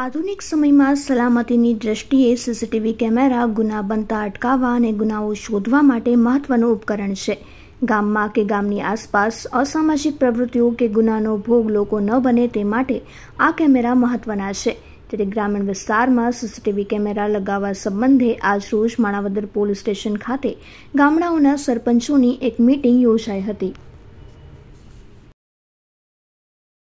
આધુનિક સમયમાં સલામતીની દ્રષ્ટિએ સીસીટીવી કેમેરા ગુના બનતા અટકાવવા અને ગુનાઓ શોધવા માટે મહત્વનું ઉપકરણ છે ગામમાં કે ગામની આસપાસ અસામાજિક પ્રવૃત્તિઓ કે ગુનાનો ભોગ લોકો ન બને તે માટે આ કેમેરા મહત્વના છે ત્યારે ગ્રામીણ વિસ્તારમાં સીસીટીવી કેમેરા લગાવવા સંબંધે આજરોજ માણાવદર પોલીસ સ્ટેશન ખાતે ગામડાઓના સરપંચોની એક મીટિંગ યોજાઈ હતી